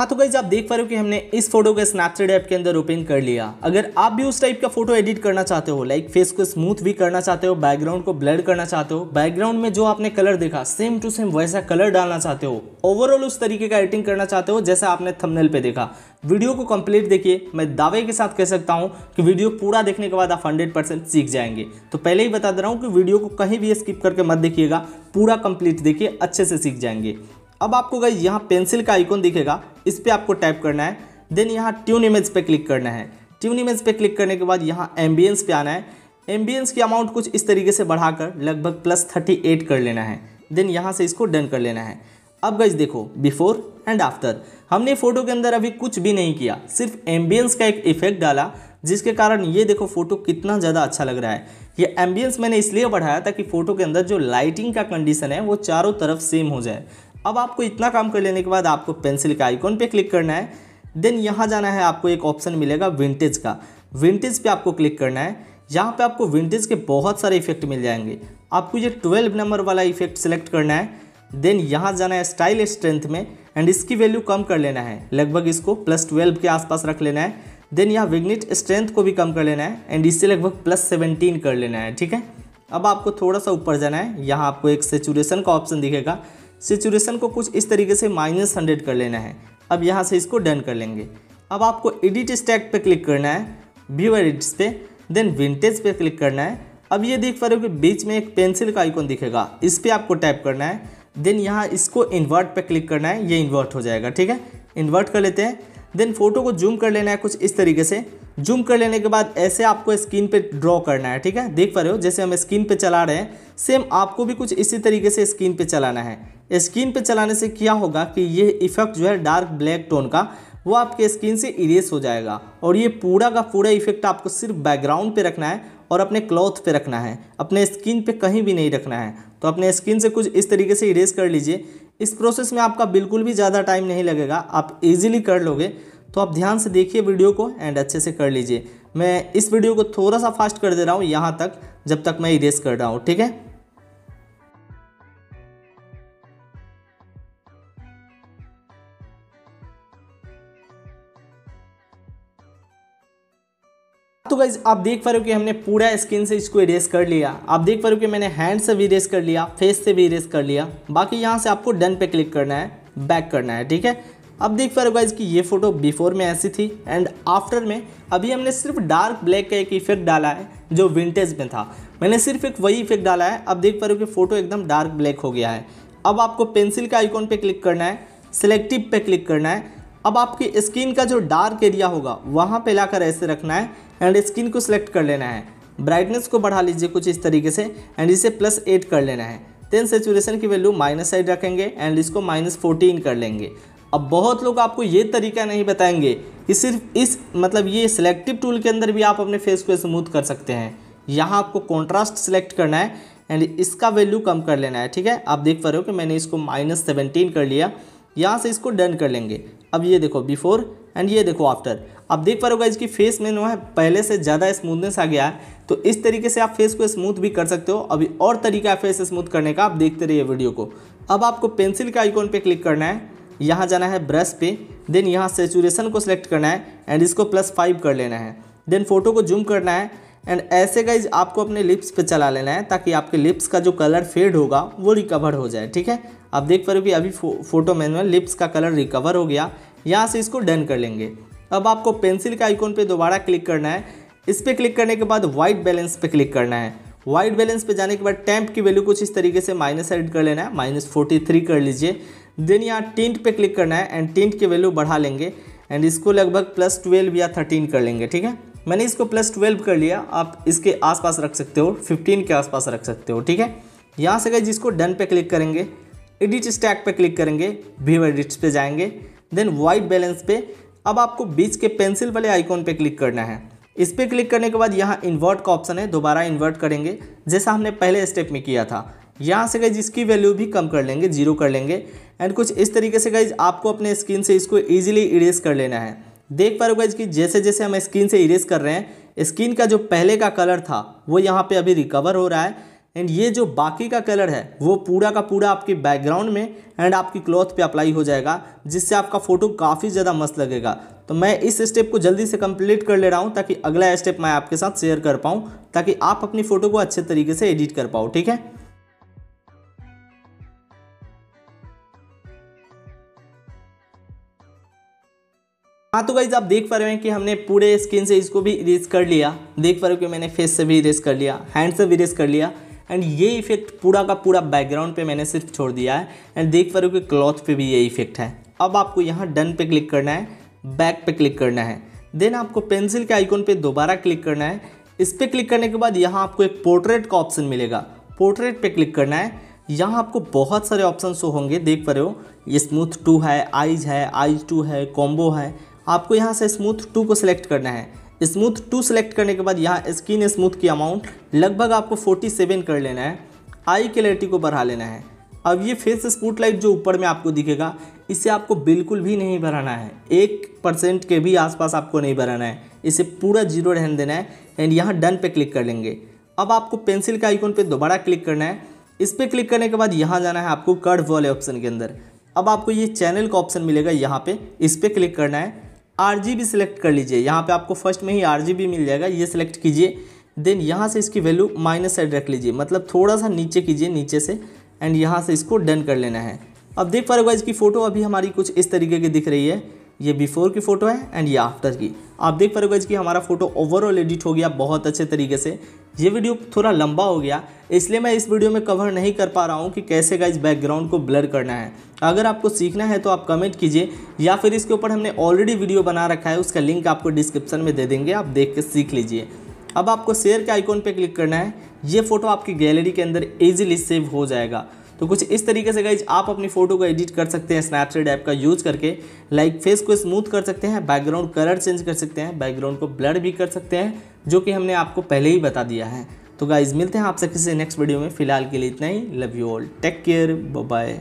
हाँ तो गाइज आप देख पा रहे हो कि हमने इस फोटो को स्नैपचैट ऐप के अंदर ओपन कर लिया अगर आप भी उस टाइप का फोटो एडिट करना चाहते हो लाइक फेस को स्मूथ भी करना चाहते हो बैकग्राउंड को ब्लर करना चाहते हो बैकग्राउंड में जो आपने कलर देखा सेम टू सेम वैसा कलर डालना चाहते हो ओवरऑल उस तरीके का एडिटिंग करना चाहते हो जैसा आपने थमनेल पे देखा वीडियो को कंप्लीट देखिए मैं दावे के साथ कह सकता हूँ कि वीडियो पूरा देखने के बाद आप हंड्रेड परसेंट सीख जाएंगे तो पहले ही बता दे रहा हूँ कि वीडियो को कहीं भी स्किप करके मत देखिएगा पूरा कंप्लीट देखिए अच्छे से सीख जाएंगे अब आपको गई यहाँ पेंसिल का आइकॉन दिखेगा इस पर आपको टाइप करना है देन यहाँ ट्यून इमेज पे क्लिक करना है ट्यून इमेज पे क्लिक करने के बाद यहाँ एम्बियंस पे आना है एम्बियंस की अमाउंट कुछ इस तरीके से बढ़ाकर लगभग प्लस थर्टी एट कर लेना है देन यहाँ से इसको डन कर लेना है अब गज देखो बिफोर एंड आफ्टर हमने फोटो के अंदर अभी कुछ भी नहीं किया सिर्फ एम्बियंस का एक इफेक्ट डाला जिसके कारण ये देखो फोटो कितना ज़्यादा अच्छा लग रहा है ये एम्बियंस मैंने इसलिए बढ़ाया ताकि फ़ोटो के अंदर जो लाइटिंग का कंडीशन है वो चारों तरफ सेम हो जाए अब आपको इतना काम कर लेने के बाद आपको पेंसिल के आइकॉन पे क्लिक करना है देन यहाँ जाना है आपको एक ऑप्शन मिलेगा विंटेज का विंटेज पे आपको क्लिक करना है यहाँ पे आपको विंटेज के बहुत सारे इफेक्ट मिल जाएंगे आपको ये ट्वेल्व नंबर वाला इफेक्ट सेलेक्ट करना है देन यहाँ जाना है स्टाइल स्ट्रेंथ में एंड इसकी वैल्यू कम कर लेना है लगभग इसको प्लस ट्वेल्व के आसपास रख लेना है देन यहाँ विग्निट स्ट्रेंथ को भी कम कर लेना है एंड इससे लगभग प्लस सेवेंटीन कर लेना है ठीक है अब आपको थोड़ा सा ऊपर जाना है यहाँ आपको एक सेचुरेशन का ऑप्शन दिखेगा सिचुएशन को कुछ इस तरीके से माइनस हंड्रेड कर लेना है अब यहाँ से इसको डन कर लेंगे अब आपको एडिट स्टैक पे क्लिक करना है व्यू एडिट्स पे देन विंटेज पे क्लिक करना है अब ये देख पा रहे हो कि बीच में एक पेंसिल का आइकॉन दिखेगा इस पर आपको टाइप करना है देन यहाँ इसको इन्वर्ट पे क्लिक करना है ये इन्वर्ट हो जाएगा ठीक है इन्वर्ट कर लेते हैं देन फोटो को जूम कर लेना है कुछ इस तरीके से जूम कर लेने के बाद ऐसे आपको स्क्रीन पे ड्रॉ करना है ठीक है देख पा रहे हो जैसे हम स्क्रीन पे चला रहे हैं सेम आपको भी कुछ इसी तरीके से स्क्रीन पे चलाना है स्क्रीन पे चलाने से क्या होगा कि ये इफेक्ट जो है डार्क ब्लैक टोन का वो आपके स्क्रीन से इरेज हो जाएगा और ये पूरा का पूरा इफेक्ट आपको सिर्फ बैकग्राउंड पे रखना है और अपने क्लॉथ पे रखना है अपने स्किन पे कहीं भी नहीं रखना है तो अपने स्किन से कुछ इस तरीके से इरेज कर लीजिए इस प्रोसेस में आपका बिल्कुल भी ज़्यादा टाइम नहीं लगेगा आप इजीली कर लोगे तो आप ध्यान से देखिए वीडियो को एंड अच्छे से कर लीजिए मैं इस वीडियो को थोड़ा सा फास्ट कर दे रहा हूँ यहाँ तक जब तक मैं इरेज कर रहा हूँ ठीक है तो गाइज आप देख पा रहे हो कि हमने पूरा स्किन से इसको इरेज कर लिया आप देख पा रहे हो कि मैंने हैंड से भी इरेज कर लिया फेस से भी इरेज कर लिया बाकी यहाँ से आपको डन पे क्लिक करना है बैक करना है ठीक है अब देख पा रहे होगा गाइज कि ये फ़ोटो बिफोर में ऐसी थी एंड आफ्टर में अभी हमने सिर्फ डार्क ब्लैक का एक इफेक्ट डाला है जो विंटेज में था मैंने सिर्फ एक वही इफेक्ट डाला है अब देख पा रहे हो कि फ़ोटो एकदम डार्क ब्लैक हो गया है अब आपको पेंसिल के आइकॉन पे क्लिक करना है सिलेक्टिव पे क्लिक करना है अब आपकी स्किन का जो डार्क एरिया होगा वहाँ पर लाकर ऐसे रखना है एंड स्किन को सिलेक्ट कर लेना है ब्राइटनेस को बढ़ा लीजिए कुछ इस तरीके से एंड इसे प्लस एट कर लेना है देन सेचुरेशन की वैल्यू माइनस साइड रखेंगे एंड इसको माइनस फोर्टीन कर लेंगे अब बहुत लोग आपको ये तरीका नहीं बताएंगे कि सिर्फ इस मतलब ये सिलेक्टिव टूल के अंदर भी आप अपने फेस को स्मूथ कर सकते हैं यहाँ आपको कॉन्ट्रास्ट सेलेक्ट करना है एंड इसका वैल्यू कम कर लेना है ठीक है आप देख पा रहे हो कि मैंने इसको माइनस सेवनटीन कर लिया यहाँ से इसको डन कर लेंगे अब ये देखो बिफोर एंड ये देखो आफ्टर आप देख पा रहे हो इसकी फेस में जो है पहले से ज़्यादा स्मूथनेस आ गया है तो इस तरीके से आप फेस को स्मूथ भी कर सकते हो अभी और तरीका है फेस स्मूथ करने का आप देखते रहिए वीडियो को अब आपको पेंसिल के आइकॉन पर क्लिक करना है यहाँ जाना है ब्रश पे देन यहाँ सेचुरेशन को सिलेक्ट करना है एंड इसको प्लस फाइव कर लेना है देन फ़ोटो को जूम करना है एंड ऐसे गाइज आपको अपने लिप्स पे चला लेना है ताकि आपके लिप्स का जो कलर फेड होगा वो रिकवर हो जाए ठीक है आप देख पा रहे हो कि अभी फो, फोटो मैनुअल लिप्स का कलर रिकवर हो गया यहाँ से इसको डन कर लेंगे अब आपको पेंसिल के आइकॉन पे दोबारा क्लिक करना है इस पर क्लिक करने के बाद वाइट बैलेंस पे क्लिक करना है वाइट बैलेंस पे जाने के बाद टैंप की वैल्यू कुछ इस तरीके से माइनस एड कर लेना है माइनस फोर्टी थ्री कर लीजिए देन यहाँ टिंट पे क्लिक करना है एंड टिंट की वैल्यू बढ़ा लेंगे एंड इसको लगभग प्लस ट्वेल्व या थर्टीन कर लेंगे ठीक है मैंने इसको प्लस ट्वेल्व कर लिया आप इसके आसपास रख सकते हो फिफ्टीन के आसपास रख सकते हो ठीक है यहाँ से गए जिसको डन पे क्लिक करेंगे एडिट स्टैक पे क्लिक करेंगे व्यू एडिट्स पे जाएंगे देन वाइट बैलेंस पे अब आपको बीच के पेंसिल वाले आइकॉन पे क्लिक करना है इस पर क्लिक करने के बाद यहाँ इन्वर्ट का ऑप्शन है दोबारा इन्वर्ट करेंगे जैसा हमने पहले स्टेप में किया था यहाँ से गई इसकी वैल्यू भी कम कर लेंगे जीरो कर लेंगे एंड कुछ इस तरीके से गई आपको अपने स्क्रीन से इसको ईजिली इरेज कर लेना है देख पा रहे हो गाइज कि जैसे जैसे हम स्क्रीन से इरेज कर रहे हैं स्क्रीन का जो पहले का कलर था वो यहाँ पे अभी रिकवर हो रहा है एंड ये जो बाकी का कलर है वो पूरा का पूरा आपके बैकग्राउंड में एंड आपकी क्लॉथ पे अप्लाई हो जाएगा जिससे आपका फ़ोटो काफ़ी ज़्यादा मस्त लगेगा तो मैं इस स्टेप को जल्दी से कंप्लीट कर ले रहा हूँ ताकि अगला स्टेप मैं आपके साथ शेयर कर पाऊँ ताकि आप अपनी फ़ोटो को अच्छे तरीके से एडिट कर पाओ ठीक है हाँ तो गाइज आप देख पा रहे हैं कि हमने पूरे स्किन से इसको भी इरेज कर लिया देख पा रहे हो कि मैंने फेस से भी इरेज कर लिया हैंड से भी इरेज कर लिया एंड ये इफेक्ट पूरा का पूरा बैकग्राउंड पे मैंने सिर्फ छोड़ दिया है एंड देख पा रहे हो कि क्लॉथ पे भी ये इफेक्ट है अब आपको यहाँ डन पे क्लिक करना है बैक पे क्लिक करना है देन आपको पेंसिल के आइकॉन पे दोबारा क्लिक करना है इस पर क्लिक करने के बाद यहाँ आपको एक पोर्ट्रेट का ऑप्शन मिलेगा पोर्ट्रेट पे क्लिक करना है यहाँ आपको बहुत सारे ऑप्शन शो होंगे देख पा रहे हो ये स्मूथ टू है आइज है आइज टू है कॉम्बो है आपको यहाँ से स्मूथ टू को सिलेक्ट करना है स्मूथ टू सेलेक्ट करने के बाद यहाँ स्किन स्मूथ की अमाउंट लगभग आपको 47 कर लेना है आई क्लैरिटी को बढ़ा लेना है अब ये फेस स्पॉटलाइट जो ऊपर में आपको दिखेगा इसे आपको बिल्कुल भी नहीं बढ़ाना है एक परसेंट के भी आसपास आपको नहीं बढ़ाना है इसे पूरा जीरो रहने देना है एंड यहाँ डन पे क्लिक कर लेंगे अब आपको पेंसिल के आइकॉन पे दोबारा क्लिक करना है इस पर क्लिक करने के बाद यहाँ जाना है आपको कर्व वाले ऑप्शन के अंदर अब आपको ये चैनल का ऑप्शन मिलेगा यहाँ पे इस पर क्लिक करना है आर सिलेक्ट कर लीजिए यहाँ पे आपको फर्स्ट में ही आर मिल जाएगा ये सिलेक्ट कीजिए देन यहाँ से इसकी वैल्यू माइनस साइड रख लीजिए मतलब थोड़ा सा नीचे कीजिए नीचे से एंड यहाँ से इसको डन कर लेना है अब देख पा रहे हो इसकी फ़ोटो अभी हमारी कुछ इस तरीके की दिख रही है ये बिफोर की फ़ोटो है एंड ये आफ्टर की आप देख पा रहे हो कि हमारा फोटो ओवरऑल एडिट हो गया बहुत अच्छे तरीके से ये वीडियो थोड़ा लंबा हो गया इसलिए मैं इस वीडियो में कवर नहीं कर पा रहा हूँ कि कैसे गाइज बैकग्राउंड को ब्लर करना है अगर आपको सीखना है तो आप कमेंट कीजिए या फिर इसके ऊपर हमने ऑलरेडी वीडियो बना रखा है उसका लिंक आपको डिस्क्रिप्शन में दे देंगे आप देख के सीख लीजिए अब आपको शेयर के आइकॉन पर क्लिक करना है ये फ़ोटो आपकी गैलरी के अंदर ईजिली सेव हो जाएगा तो कुछ इस तरीके से गाइज आप अपनी फोटो को एडिट कर सकते हैं स्नैपचैट ऐप का यूज़ करके लाइक फेस को स्मूथ कर सकते हैं बैकग्राउंड कलर चेंज कर सकते हैं बैकग्राउंड को ब्लर भी कर सकते हैं जो कि हमने आपको पहले ही बता दिया है तो गाइज मिलते हैं आपसे किसी नेक्स्ट वीडियो में फिलहाल के लिए इतना ही love you all take care bye